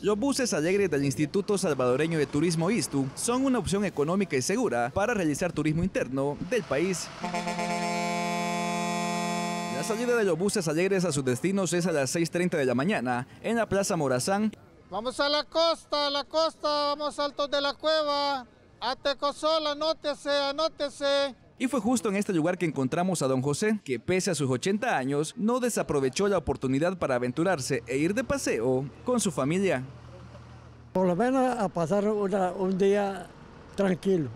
Los buses alegres del Instituto Salvadoreño de Turismo ISTU son una opción económica y segura para realizar turismo interno del país. La salida de los buses alegres a sus destinos es a las 6.30 de la mañana en la Plaza Morazán. Vamos a la costa, a la costa, vamos a Altos de la Cueva, a Tecozola, anótese, anótese. Y fue justo en este lugar que encontramos a don José, que pese a sus 80 años, no desaprovechó la oportunidad para aventurarse e ir de paseo con su familia. Por lo menos a pasar un día tranquilo.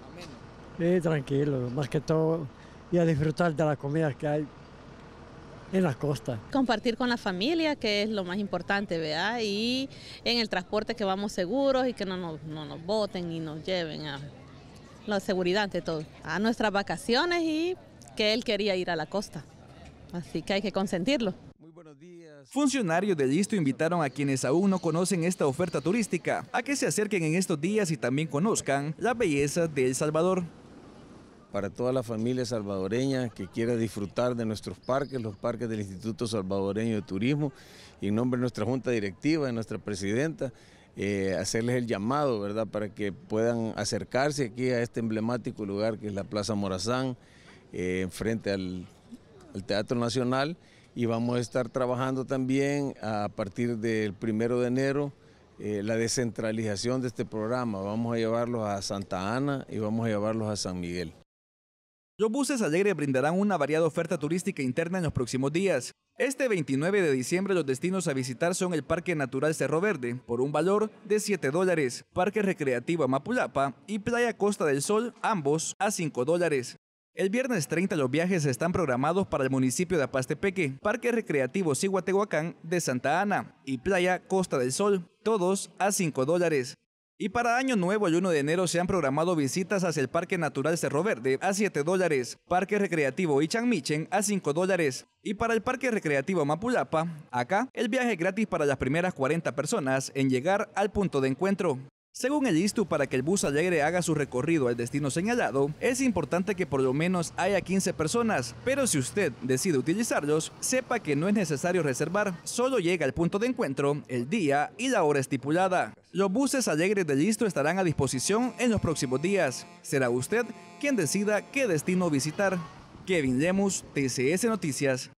Sí, tranquilo, más que todo, y a disfrutar de la comida que hay en las costas. Compartir con la familia, que es lo más importante, ¿verdad? Y en el transporte que vamos seguros y que no nos, no nos boten y nos lleven a la seguridad ante todo, a nuestras vacaciones y que él quería ir a la costa. Así que hay que consentirlo. Funcionarios de Listo invitaron a quienes aún no conocen esta oferta turística a que se acerquen en estos días y también conozcan la belleza de El Salvador. Para toda la familia salvadoreña que quiera disfrutar de nuestros parques, los parques del Instituto Salvadoreño de Turismo, y en nombre de nuestra Junta Directiva, de nuestra Presidenta, eh, hacerles el llamado, ¿verdad?, para que puedan acercarse aquí a este emblemático lugar que es la Plaza Morazán, eh, frente al, Teatro Nacional. Y vamos a estar trabajando también a partir del primero de enero eh, la descentralización de este programa. Vamos a llevarlos a Santa Ana y vamos a llevarlos a San Miguel. Los buses alegre brindarán una variada oferta turística interna en los próximos días. Este 29 de diciembre los destinos a visitar son el Parque Natural Cerro Verde por un valor de 7 dólares, Parque Recreativo Amapulapa y Playa Costa del Sol, ambos a 5 dólares. El viernes 30 los viajes están programados para el municipio de Apastepeque, Parque Recreativo Cihuatehuacán de Santa Ana y Playa Costa del Sol, todos a 5 dólares. Y para Año Nuevo, el 1 de enero, se han programado visitas hacia el Parque Natural Cerro Verde a 7 dólares, Parque Recreativo Michen a 5 dólares. Y para el Parque Recreativo Mapulapa, acá, el viaje gratis para las primeras 40 personas en llegar al punto de encuentro. Según el ISTU, para que el bus alegre haga su recorrido al destino señalado, es importante que por lo menos haya 15 personas, pero si usted decide utilizarlos, sepa que no es necesario reservar, solo llega al punto de encuentro, el día y la hora estipulada. Los buses alegres del ISTU estarán a disposición en los próximos días. Será usted quien decida qué destino visitar. Kevin Lemus, TCS Noticias.